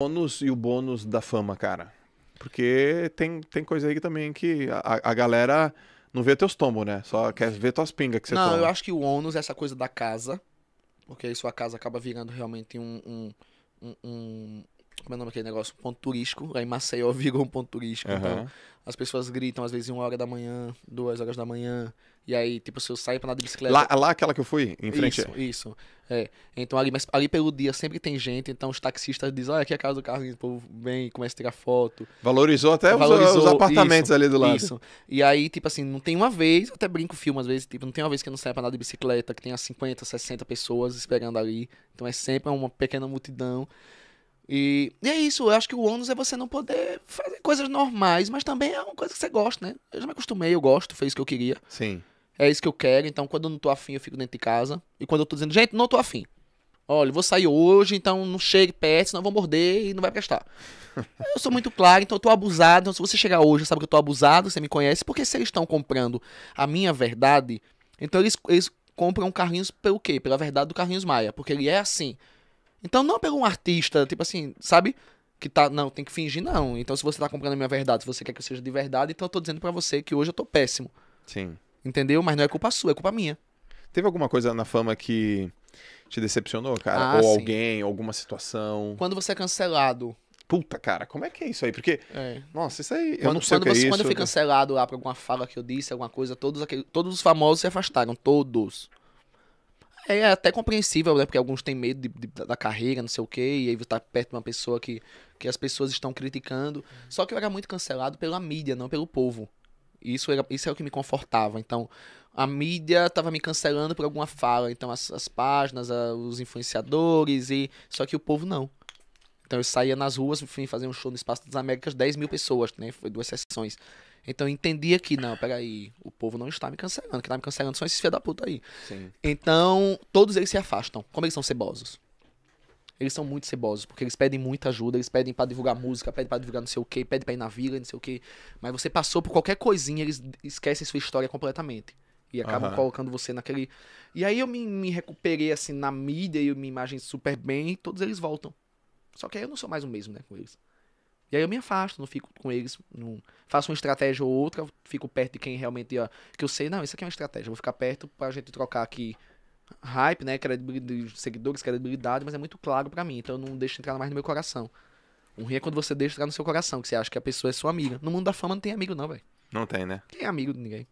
bônus e o bônus da fama, cara. Porque tem, tem coisa aí que também que a, a galera não vê teus tombos, né? Só quer ver tuas pingas que você não, toma. Não, eu acho que o ônus é essa coisa da casa. Porque aí sua casa acaba virando realmente um, um, um, como é o nome daquele negócio? ponto turístico. Lá em Maceió virou um ponto turístico. Uhum. Então, as pessoas gritam, às vezes, uma hora da manhã, duas horas da manhã. E aí, tipo, se eu saio pra nada de bicicleta. Lá, lá aquela que eu fui, em frente. Isso, isso. É. Então ali, mas ali pelo dia sempre tem gente, então os taxistas dizem, olha, aqui é a casa do Carlos, o povo vem, começa a tirar foto. Valorizou até Valorizou, os, os apartamentos isso, ali do lado. Isso. E aí, tipo assim, não tem uma vez, eu até brinco filme às vezes, tipo, não tem uma vez que eu não saia pra nada de bicicleta, que tenha 50, 60 pessoas esperando ali. Então é sempre uma pequena multidão. E, e, é isso, eu acho que o ônus é você não poder fazer coisas normais, mas também é uma coisa que você gosta, né? Eu já me acostumei, eu gosto, foi isso que eu queria. Sim. É isso que eu quero, então quando eu não tô afim, eu fico dentro de casa. E quando eu tô dizendo, gente, não tô afim. Olha, vou sair hoje, então não chegue perto, senão eu vou morder e não vai prestar. eu sou muito claro, então eu tô abusado. Então se você chegar hoje, sabe que eu tô abusado, você me conhece, porque se eles estão comprando a minha verdade, então eles, eles compram Carrinhos pelo quê? Pela verdade do Carrinhos Maia, porque ele é assim. Então não é pega um artista, tipo assim, sabe? Que tá, não, tem que fingir, não. Então se você tá comprando a minha verdade, se você quer que eu seja de verdade, então eu tô dizendo para você que hoje eu tô péssimo. Sim. Entendeu? Mas não é culpa sua, é culpa minha. Teve alguma coisa na fama que te decepcionou, cara? Ah, ou sim. alguém, alguma situação? Quando você é cancelado. Puta, cara, como é que é isso aí? Porque, é. nossa, isso aí, é quando, eu não sei quando o que você, é isso. Quando eu fui cancelado lá por alguma fala que eu disse, alguma coisa, todos, aqueles, todos os famosos se afastaram, todos. É até compreensível, né? Porque alguns têm medo de, de, da carreira, não sei o quê, e aí você tá perto de uma pessoa que, que as pessoas estão criticando. Uhum. Só que eu era muito cancelado pela mídia, não pelo povo. Isso, era, isso é o que me confortava. Então, a mídia estava me cancelando por alguma fala. Então, as, as páginas, a, os influenciadores, e só que o povo não. Então eu saía nas ruas, fui fazer um show no Espaço das Américas, 10 mil pessoas, né? Foi duas sessões. Então eu entendia que, não, peraí, o povo não está me cancelando, que está me cancelando são esses filhos da puta aí. Sim. Então, todos eles se afastam. Como eles são cebosos? Eles são muito cebosos, porque eles pedem muita ajuda, eles pedem para divulgar música, pedem para divulgar não sei o quê, pedem pra ir na vila, não sei o quê. Mas você passou por qualquer coisinha, eles esquecem sua história completamente. E acabam uhum. colocando você naquele. E aí eu me, me recuperei, assim, na mídia e eu me imagem super bem, e todos eles voltam. Só que aí eu não sou mais o mesmo, né, com eles. E aí eu me afasto, não fico com eles, não faço uma estratégia ou outra, fico perto de quem realmente, ó, que eu sei, não, isso aqui é uma estratégia, vou ficar perto pra gente trocar aqui hype, né, credibilidade, seguidores, credibilidade, mas é muito claro para mim, então eu não deixo entrar mais no meu coração. um ruim é quando você deixa entrar no seu coração, que você acha que a pessoa é sua amiga. No mundo da fama não tem amigo não, velho. Não tem, né? Quem é amigo de ninguém?